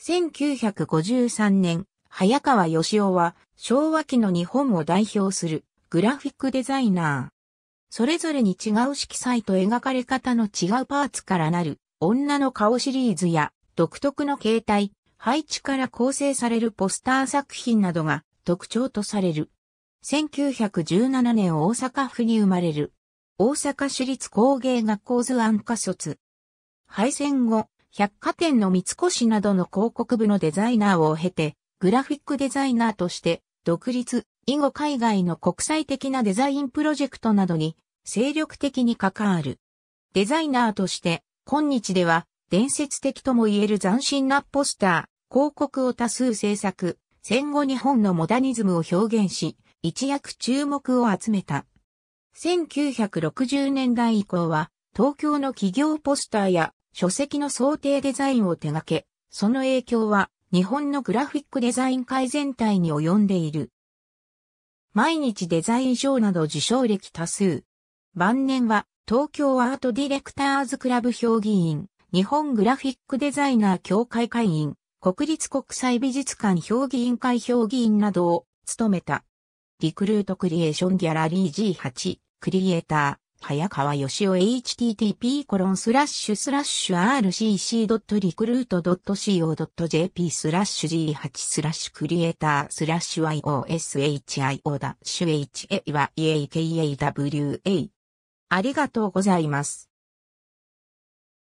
1953年、早川義夫は昭和期の日本を代表するグラフィックデザイナー。それぞれに違う色彩と描かれ方の違うパーツからなる女の顔シリーズや独特の形態、配置から構成されるポスター作品などが特徴とされる。1917年大阪府に生まれる。大阪市立工芸学校図案科卒。敗戦後、百貨店の三越などの広告部のデザイナーを経て、グラフィックデザイナーとして独立、以後海外の国際的なデザインプロジェクトなどに精力的に関わる。デザイナーとして今日では伝説的とも言える斬新なポスター、広告を多数制作、戦後日本のモダニズムを表現し、一躍注目を集めた。1960年代以降は東京の企業ポスターや書籍の想定デザインを手掛け、その影響は日本のグラフィックデザイン界全体に及んでいる。毎日デザイン賞など受賞歴多数。晩年は東京アートディレクターズクラブ評議員、日本グラフィックデザイナー協会会員、国立国際美術館評議員会評議員などを務めた。リクルートクリエーションギャラリー G8、クリエイター。早川しお http コロンスラッシュスラッシュ rcc.recruit.co.jp スラッシュ g8 スラッシュクリエイタースラッシュ y o s h i o ダッシュ h a y a k a w a ありがとうございます。